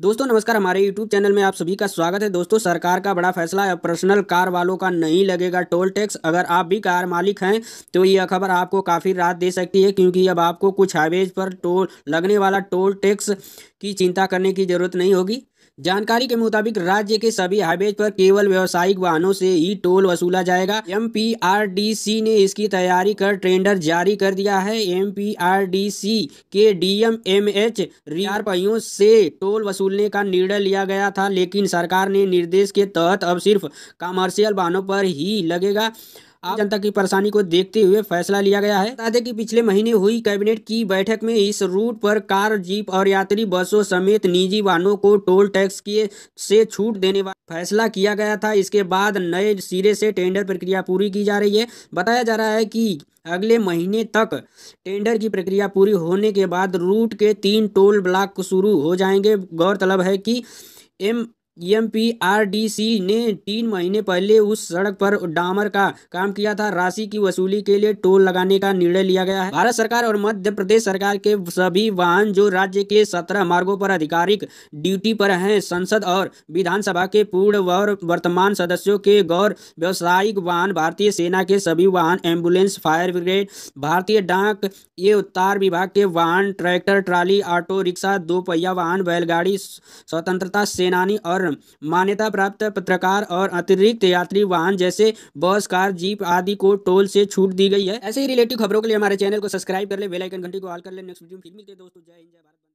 दोस्तों नमस्कार हमारे YouTube चैनल में आप सभी का स्वागत है दोस्तों सरकार का बड़ा फैसला है पर्सनल कार वालों का नहीं लगेगा टोल टैक्स अगर आप भी कार मालिक हैं तो यह खबर आपको काफ़ी राहत दे सकती है क्योंकि अब आपको कुछ हाईवेज पर टोल लगने वाला टोल टैक्स की चिंता करने की जरूरत नहीं होगी जानकारी के मुताबिक राज्य के सभी हाईवे पर केवल व्यावसायिक वाहनों से ही टोल वसूला जाएगा एम ने इसकी तैयारी कर टेंडर जारी कर दिया है एम के डीएम एम एच रियापियों से टोल वसूलने का निर्णय लिया गया था लेकिन सरकार ने निर्देश के तहत अब सिर्फ कमर्शियल वाहनों पर ही लगेगा आम जनता की परेशानी को देखते हुए फैसला लिया गया है बता दें कि पिछले महीने हुई कैबिनेट की बैठक में इस रूट पर कार जीप और यात्री बसों समेत निजी वाहनों को टोल टैक्स के से छूट देने वाले फैसला किया गया था इसके बाद नए सिरे से टेंडर प्रक्रिया पूरी की जा रही है बताया जा रहा है कि अगले महीने तक टेंडर की प्रक्रिया पूरी होने के बाद रूट के तीन टोल ब्लॉक शुरू हो जाएंगे गौरतलब है कि एम सी e ने तीन महीने पहले उस सड़क पर डामर का काम किया था राशि की वसूली के लिए टोल लगाने का निर्णय लिया गया है भारत सरकार और मध्य प्रदेश सरकार के सभी वाहन जो राज्य के सत्रह मार्गों पर आधिकारिक ड्यूटी पर हैं संसद और विधानसभा के पूर्व और वर्तमान सदस्यों के गौर व्यावसायिक वाहन भारतीय सेना के सभी वाहन एम्बुलेंस फायर ब्रिगेड भारतीय डाक ये उत्तर विभाग के वाहन ट्रैक्टर ट्राली ऑटो रिक्शा दो पहिया वाहन बैलगाड़ी स्वतंत्रता सेनानी और मान्यता प्राप्त पत्रकार और अतिरिक्त यात्री वाहन जैसे बस कार जीप आदि को टोल से छूट दी गई है ऐसे ही रिलेटिव खबरों के लिए हमारे चैनल को सब्सक्राइब कर ले बेलाइकन घंटी को ऑल कर ले नेक्स्ट वीडियो फिर मिलते हैं दोस्तों जय हिंद जय भारत